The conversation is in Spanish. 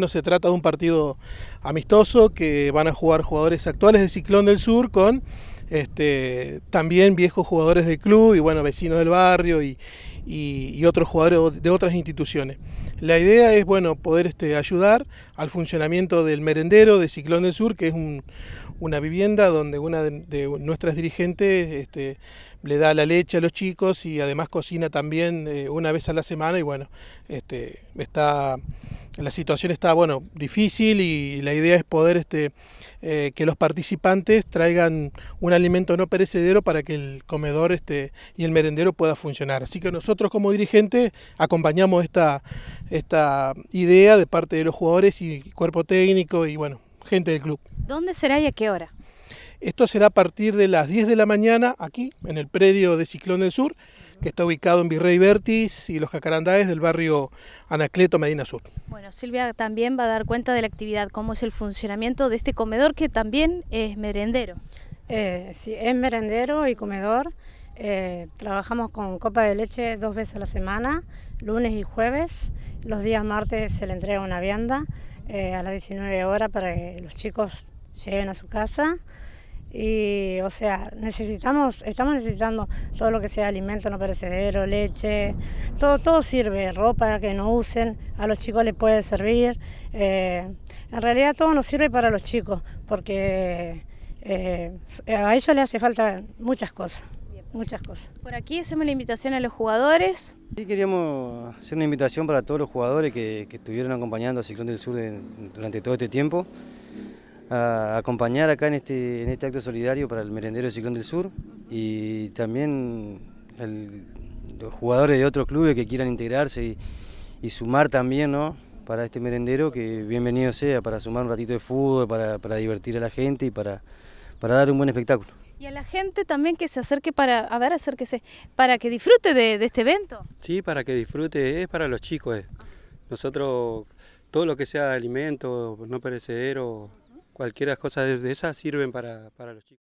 No se trata de un partido amistoso que van a jugar jugadores actuales de Ciclón del Sur con este, también viejos jugadores del club y bueno, vecinos del barrio y, otros jugadores de otras instituciones. La idea es bueno, poder este, ayudar al funcionamiento del merendero de Ciclón del Sur, que es una vivienda donde una de, nuestras dirigentes este, le da la leche a los chicos y además cocina también eh, una vez a la semana y bueno, este, está la situación está, bueno, difícil y la idea es poder este, eh, que los participantes traigan un alimento no perecedero para que el comedor este, y el merendero pueda funcionar. Así que nosotros como dirigentes acompañamos esta, esta idea de parte de los jugadores y cuerpo técnico y, bueno, gente del club. ¿Dónde será y a qué hora? Esto será a partir de las 10 de la mañana aquí, en el predio de Ciclón del Sur, que está ubicado en Virrey Vertis y los Jacarandáes del barrio Anacleto Medina Sur. Bueno, Silvia también va a dar cuenta de la actividad, cómo es el funcionamiento de este comedor que también es merendero. Eh, sí, es merendero y comedor. Eh, trabajamos con copa de leche dos veces a la semana, lunes y jueves. Los días martes se le entrega una vianda eh, a las 19 horas para que los chicos lleven a su casa. Y, o sea, necesitamos, estamos necesitando todo lo que sea alimento no perecedero, leche, todo, todo sirve, ropa que no usen, a los chicos les puede servir. Eh, en realidad todo nos sirve para los chicos, porque eh, a ellos les hace falta muchas cosas, muchas cosas. Por aquí hacemos la invitación a los jugadores. Sí, queríamos hacer una invitación para todos los jugadores que, que estuvieron acompañando a Ciclón del Sur durante todo este tiempo acompañar acá en este, en este acto solidario para el merendero de Ciclón del Sur y también los jugadores de otros clubes que quieran integrarse y, sumar también ¿no? para este merendero, que bienvenido sea, para sumar un ratito de fútbol, para, divertir a la gente y para, para dar un buen espectáculo. Y a la gente también que se acerque para, a ver, acérquese, para que disfrute de, este evento. Sí, para que disfrute, es para los chicos. Nosotros, todo lo que sea alimento, no perecedero, cualquiera cosa de esas sirven para, para los chicos.